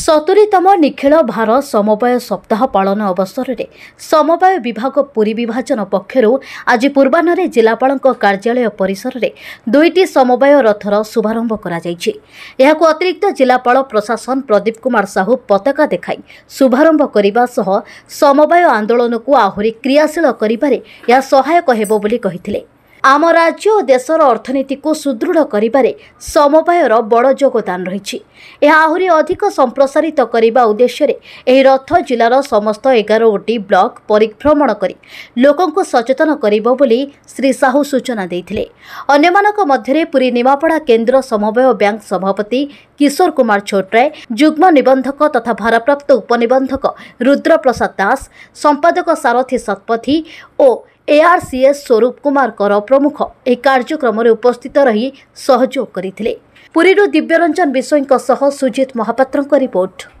ସତୁରିତମ ନିଖିଳ ଭାର ସମବାୟ ସପ୍ତାହ ପାଳନ ଅବସରରେ ସମବାୟ ବିଭାଗ ପୁରୀ ବିଭାଜନ ପକ୍ଷରୁ ଆଜି ପୂର୍ବାହ୍ନରେ ଜିଲ୍ଲାପାଳଙ୍କ କାର୍ଯ୍ୟାଳୟ ପରିସରରେ ଦୁଇଟି ସମବାୟ ରଥର ଶୁଭାରମ୍ଭ କରାଯାଇଛି ଏହାକୁ ଅତିରିକ୍ତ ଜିଲ୍ଲାପାଳ ପ୍ରଶାସନ ପ୍ରଦୀପ କୁମାର ସାହୁ ପତାକା ଦେଖାଇ ଶୁଭାରମ୍ଭ କରିବା ସହ ସମବାୟ ଆନ୍ଦୋଳନକୁ ଆହୁରି କ୍ରିୟାଶୀଳ କରିବାରେ ଏହା ସହାୟକ ହେବ ବୋଲି କହିଥିଲେ ଆମ ରାଜ୍ୟ ଓ ଦେଶର ଅର୍ଥନୀତିକୁ ସୁଦୃଢ଼ କରିବାରେ ସମବାୟର ବଡ଼ ଯୋଗଦାନ ରହିଛି ଏହା ଆହୁରି ଅଧିକ ସମ୍ପ୍ରସାରିତ କରିବା ଉଦ୍ଦେଶ୍ୟରେ ଏହି ରଥ ଜିଲ୍ଲାର ସମସ୍ତ ଏଗାରଟି ବ୍ଲକ ପରିଭ୍ରମଣ କରି ଲୋକଙ୍କୁ ସଚେତନ କରିବ ବୋଲି ଶ୍ରୀ ସାହୁ ସୂଚନା ଦେଇଥିଲେ ଅନ୍ୟମାନଙ୍କ ମଧ୍ୟରେ ପୁରୀ ନିମାପଡ଼ା କେନ୍ଦ୍ର ସମବାୟ ବ୍ୟାଙ୍କ ସଭାପତି କିଶୋର କୁମାର ଛୋଟ୍ରାଏ ଯୁଗ୍ମ ନିବନ୍ଧକ ତଥା ଭାରପ୍ରାପ୍ତ ଉପନିବନ୍ଧକ ରୁଦ୍ର ପ୍ରସାଦ ଦାସ ସମ୍ପାଦକ ସାରଥୀ ଶତପଥୀ ଓ ଏଆର୍ସିଏସ୍ ସ୍ୱରୂପ କୁମାର କର ପ୍ରମୁଖ ଏହି କାର୍ଯ୍ୟକ୍ରମରେ ଉପସ୍ଥିତ ରହି ସହଯୋଗ କରିଥିଲେ ପୁରୀରୁ ଦିବ୍ୟରଞ୍ଜନ ବିଷୋଇଙ୍କ ସହ ସୁଜିତ ମହାପାତ୍ରଙ୍କ ରିପୋର୍ଟ